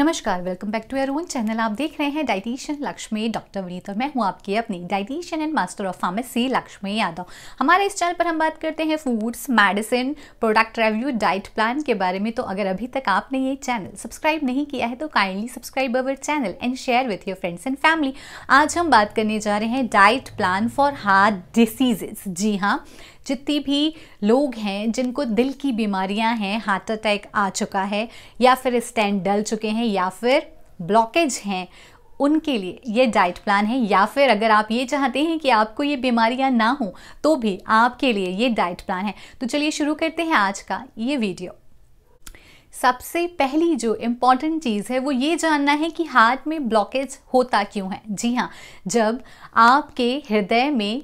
नमस्कार welcome back to our own channel आप देख रहे हैं डाइटिशियन लक्ष्मी डॉक्टर वनीत और मैं हूँ आपकी अपनी dietitian and master of pharmacy Lakshmi Yadav हमारे इस चैनल पर हम बात करते हैं foods medicine product review diet plan के बारे में तो अगर अभी तक आपने ये चैनल सब्सक्राइब नहीं किया है तो kindly subscribe our channel and share with your friends and family आज हम बात करने जा रहे हैं diet plan for heart diseases जी हाँ जितनी भी लोग हैं जिनको दिल की बीमारियां हैं हार्ट अटैक आ चुका है या फिर स्टैंड डल चुके हैं या फिर ब्लॉकेज हैं उनके लिए ये डाइट प्लान है या फिर अगर आप ये चाहते हैं कि आपको ये बीमारियां ना हो तो भी आपके लिए ये डाइट प्लान है तो चलिए शुरू करते हैं आज का ये वीडियो सबसे पहली जो इम्पॉर्टेंट चीज़ है वो ये जानना है कि हार्ट में ब्लॉकेज होता क्यों है जी हाँ जब आपके हृदय में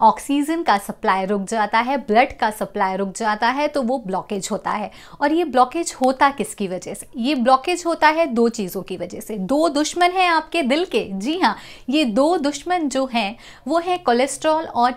ऑक्सीजन का सप्लाई रुक जाता है ब्लड का सप्लाई रुक जाता है तो वो ब्लॉकेज होता है और ये ब्लॉकेज होता किसकी वजह से ये ब्लॉकेज होता है दो चीज़ों की वजह से दो दुश्मन हैं आपके दिल के जी हाँ ये दो दुश्मन जो हैं वो हैं कोलेस्ट्रॉल और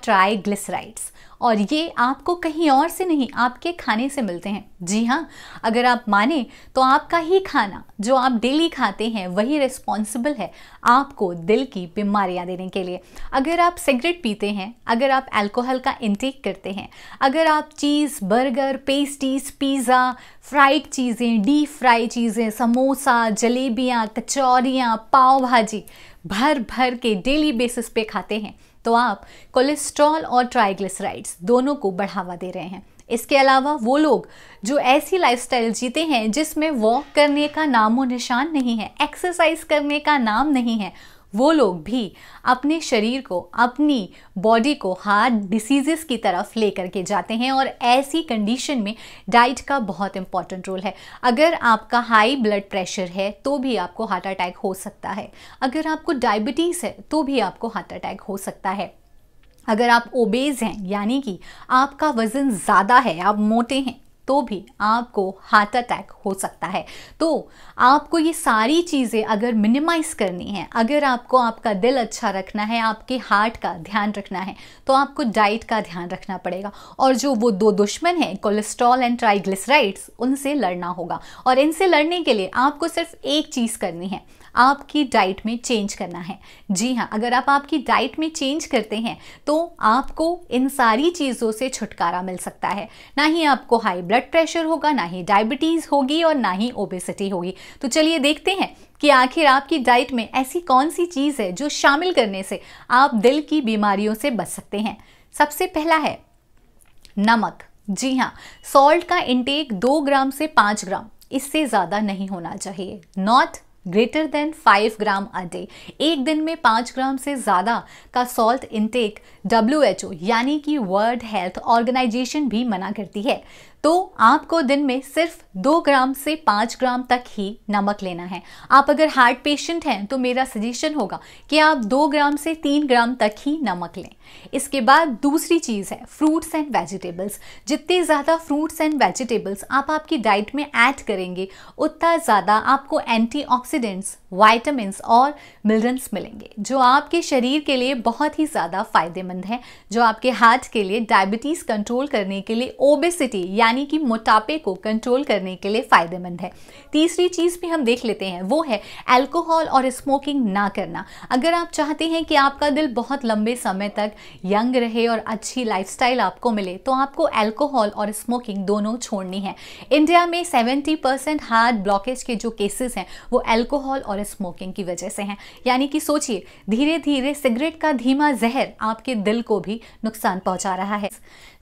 ग्लिसराइड्स और ये आपको कहीं और से नहीं आपके खाने से मिलते हैं जी हाँ अगर आप माने तो आपका ही खाना जो आप डेली खाते हैं वही रिस्पॉन्सिबल है आपको दिल की बीमारियाँ देने के लिए अगर आप सिगरेट पीते हैं अगर आप अल्कोहल का इंटेक करते हैं अगर आप cheese burger pastries pizza fried चीज़ें डीप फ्राई चीज़ें समोसा जलेबियाँ कचौरियाँ पाव भाजी भर भर के डेली बेसिस पे खाते हैं तो आप कोलेस्ट्रॉल और ट्राइग्लिसराइड्स दोनों को बढ़ावा दे रहे हैं इसके अलावा वो लोग जो ऐसी लाइफस्टाइल जीते हैं जिसमें वॉक करने का नामो निशान नहीं है एक्सरसाइज करने का नाम नहीं है वो लोग भी अपने शरीर को अपनी बॉडी को हार्ट डिसीजेस की तरफ ले करके जाते हैं और ऐसी कंडीशन में डाइट का बहुत इंपॉर्टेंट रोल है अगर आपका हाई ब्लड प्रेशर है तो भी आपको हार्ट अटैक हो सकता है अगर आपको डायबिटीज़ है तो भी आपको हार्ट अटैक हो सकता है अगर आप ओबेज हैं यानी कि आपका वज़न ज़्यादा है आप मोटे हैं तो भी आपको हार्ट अटैक हो सकता है तो आपको ये सारी चीज़ें अगर मिनिमाइज करनी है अगर आपको आपका दिल अच्छा रखना है आपके हार्ट का ध्यान रखना है तो आपको डाइट का ध्यान रखना पड़ेगा और जो वो दो दुश्मन हैं कोलेस्ट्रॉल एंड ट्राइग्लिसराइड्स उनसे लड़ना होगा और इनसे लड़ने के लिए आपको सिर्फ एक चीज़ करनी है आपकी डाइट में चेंज करना है जी हाँ अगर आप आपकी डाइट में चेंज करते हैं तो आपको इन सारी चीज़ों से छुटकारा मिल सकता है ना ही आपको हाई ब्लड ब्लड प्रेशर होगा ना ही डायबिटीज़ होगी और ना ही ओबेसिटी होगी तो चलिए देखते हैं कि आखिर आपकी डाइट में ऐसी कौन सी चीज़ है जो शामिल करने से आप दिल की बीमारियों से बच सकते हैं सबसे पहला है नमक जी हाँ सॉल्ट का इंटेक दो ग्राम से पांच ग्राम इससे ज़्यादा नहीं होना चाहिए not greater than five gram a day एक दिन में पांच ग्राम से ज़्यादा का salt intake W H O यानी कि वर्ल्ड हेल्थ ऑर्गेनाइजेशन भी मना करती है तो आपको दिन में सिर्फ दो ग्राम से पाँच ग्राम तक ही नमक लेना है आप अगर हार्ट पेशेंट हैं तो मेरा सजेशन होगा कि आप दो ग्राम से तीन ग्राम तक ही नमक लें इसके बाद दूसरी चीज़ है फ्रूट्स एंड वेजिटेबल्स जितने ज़्यादा फ्रूट्स एंड वेजिटेबल्स आप आपकी डाइट में ऐड करेंगे उतना ज़्यादा आपको ऑक्सीडेंट्स वाइटामिन और मिलरन्स मिलेंगे जो आपके शरीर के लिए बहुत ही ज़्यादा फायदेमंद है जो आपके हार्ट के लिए डायबिटीज़ कंट्रोल करने के लिए ओबेसिटी यानी यानी कि मोटापे को कंट्रोल करने के लिए फ़ायदेमंद है तीसरी चीज़ भी हम देख लेते हैं वो है एल्कोहल और स्मोकिंग ना करना अगर आप चाहते हैं कि आपका दिल बहुत लंबे समय तक यंग रहे और अच्छी लाइफस्टाइल आपको मिले तो आपको एल्कोहल और स्मोकिंग दोनों छोड़नी है इंडिया में सेवेंटी परसेंट हार्ट ब्लॉकेज के जो केसेस हैं वो एल्कोहल और स्मोकिंग की वजह से हैं यानी कि सोचिए धीरे धीरे सिगरेट का धीमा जहर आपके दिल को भी नुकसान पहुंचा रहा है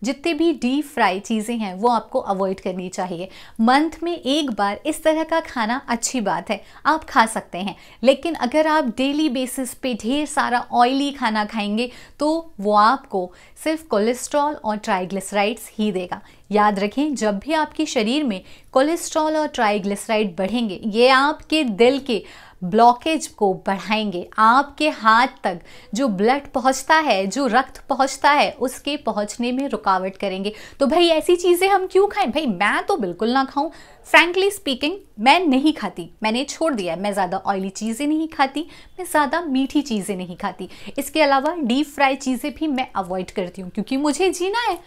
जितने भी डीप फ्राई चीज़ें हैं वो आप आपको अवॉइड करनी चाहिए मंथ में एक बार इस तरह का खाना अच्छी बात है आप खा सकते हैं लेकिन अगर आप डेली बेसिस पे ढेर सारा ऑयली खाना खाएंगे तो वो आपको सिर्फ कोलेस्ट्रॉल और ट्राइग्लिसराइड्स ही देगा याद रखें जब भी आपके शरीर में कोलेस्ट्रॉल और ट्राइग्लिसराइड बढ़ेंगे ये आपके दिल के ब्लॉकेज को बढ़ाएंगे आपके हाथ तक जो ब्लड पहुंचता है जो रक्त पहुंचता है उसके पहुंचने में रुकावट करेंगे तो भाई ऐसी चीज़ें हम क्यों खाएं भाई मैं तो बिल्कुल ना खाऊं फ्रेंकली स्पीकिंग मैं नहीं खाती मैंने छोड़ दिया मैं ज़्यादा ऑयली चीज़ें नहीं खाती मैं ज़्यादा मीठी चीज़ें नहीं खाती इसके अलावा डीप फ्राई चीज़ें भी मैं अवॉइड करती हूँ क्योंकि मुझे जीना है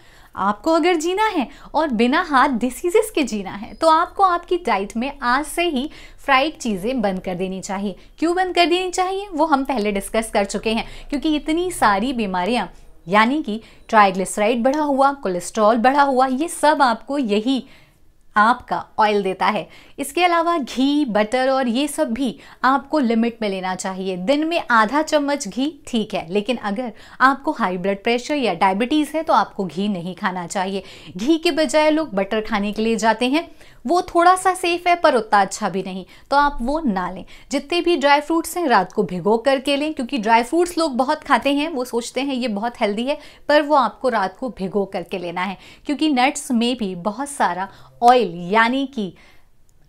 आपको अगर जीना है और बिना हाथ डिसीजेस के जीना है तो आपको आपकी डाइट में आज से ही फ्राइड चीज़ें बंद कर देनी चाहिए चाहिए क्यों बंद कर देनी चाहिए वो हम पहले डिस्कस कर चुके हैं क्योंकि इतनी सारी बीमारियां यानी कि ट्राइग्लिसराइड बढ़ा हुआ कोलेस्ट्रॉल बढ़ा हुआ ये सब आपको यही आपका ऑयल देता है इसके अलावा घी बटर और ये सब भी आपको लिमिट में लेना चाहिए दिन में आधा चम्मच घी ठीक है लेकिन अगर आपको हाई ब्लड प्रेशर या डायबिटीज़ है तो आपको घी नहीं खाना चाहिए घी के बजाय लोग बटर खाने के लिए जाते हैं वो थोड़ा सा सेफ है पर उतना अच्छा भी नहीं तो आप वो ना लें जितने भी ड्राई फ्रूट्स हैं रात को भिगो करके लें क्योंकि ड्राई फ्रूट्स लोग बहुत खाते हैं वो सोचते हैं ये बहुत हेल्दी है पर वो आपको रात को भिगो करके लेना है क्योंकि नट्स में भी बहुत सारा ऑयल यानी कि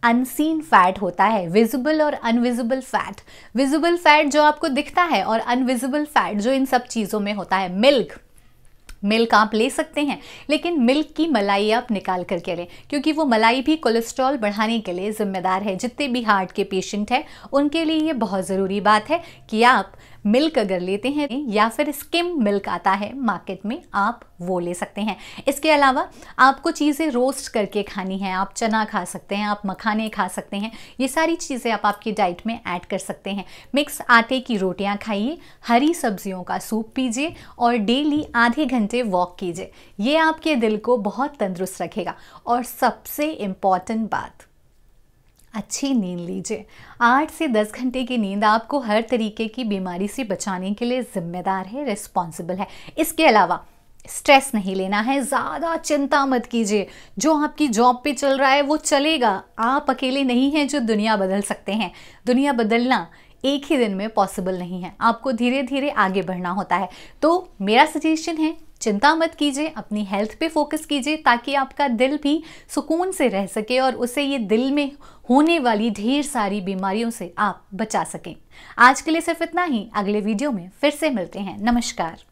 अनसीन फैट होता है विजिबल और अनविजिबल फैट विजिबल फैट जो आपको दिखता है और अनविजिबल फैट जो इन सब चीज़ों में होता है मिल्क मिल्क आप ले सकते हैं लेकिन मिल्क की मलाई आप निकाल करके लें क्योंकि वो मलाई भी कोलेस्ट्रॉल बढ़ाने के लिए ज़िम्मेदार है जितने भी हार्ट के पेशेंट हैं उनके लिए ये बहुत ज़रूरी बात है कि आप मिल्क अगर लेते हैं या फिर स्किम मिल्क आता है मार्केट में आप वो ले सकते हैं इसके अलावा आपको चीज़ें रोस्ट करके खानी है आप चना खा सकते हैं आप मखाने खा सकते हैं ये सारी चीज़ें आप आपकी डाइट में ऐड कर सकते हैं मिक्स आटे की रोटियां खाइए हरी सब्जियों का सूप पीजिए और डेली आधे घंटे वॉक कीजिए ये आपके दिल को बहुत तंदुरुस्त रखेगा और सबसे इम्पॉर्टेंट बात अच्छी नींद लीजिए आठ से दस घंटे की नींद आपको हर तरीके की बीमारी से बचाने के लिए जिम्मेदार है रिस्पॉन्सिबल है इसके अलावा स्ट्रेस नहीं लेना है ज़्यादा चिंता मत कीजिए जो आपकी जॉब पे चल रहा है वो चलेगा आप अकेले नहीं हैं जो दुनिया बदल सकते हैं दुनिया बदलना एक ही दिन में पॉसिबल नहीं है आपको धीरे धीरे आगे बढ़ना होता है तो मेरा सजेशन है चिंता मत कीजिए अपनी हेल्थ पे फोकस कीजिए ताकि आपका दिल भी सुकून से रह सके और उसे ये दिल में होने वाली ढेर सारी बीमारियों से आप बचा सकें आज के लिए सिर्फ इतना ही अगले वीडियो में फिर से मिलते हैं नमस्कार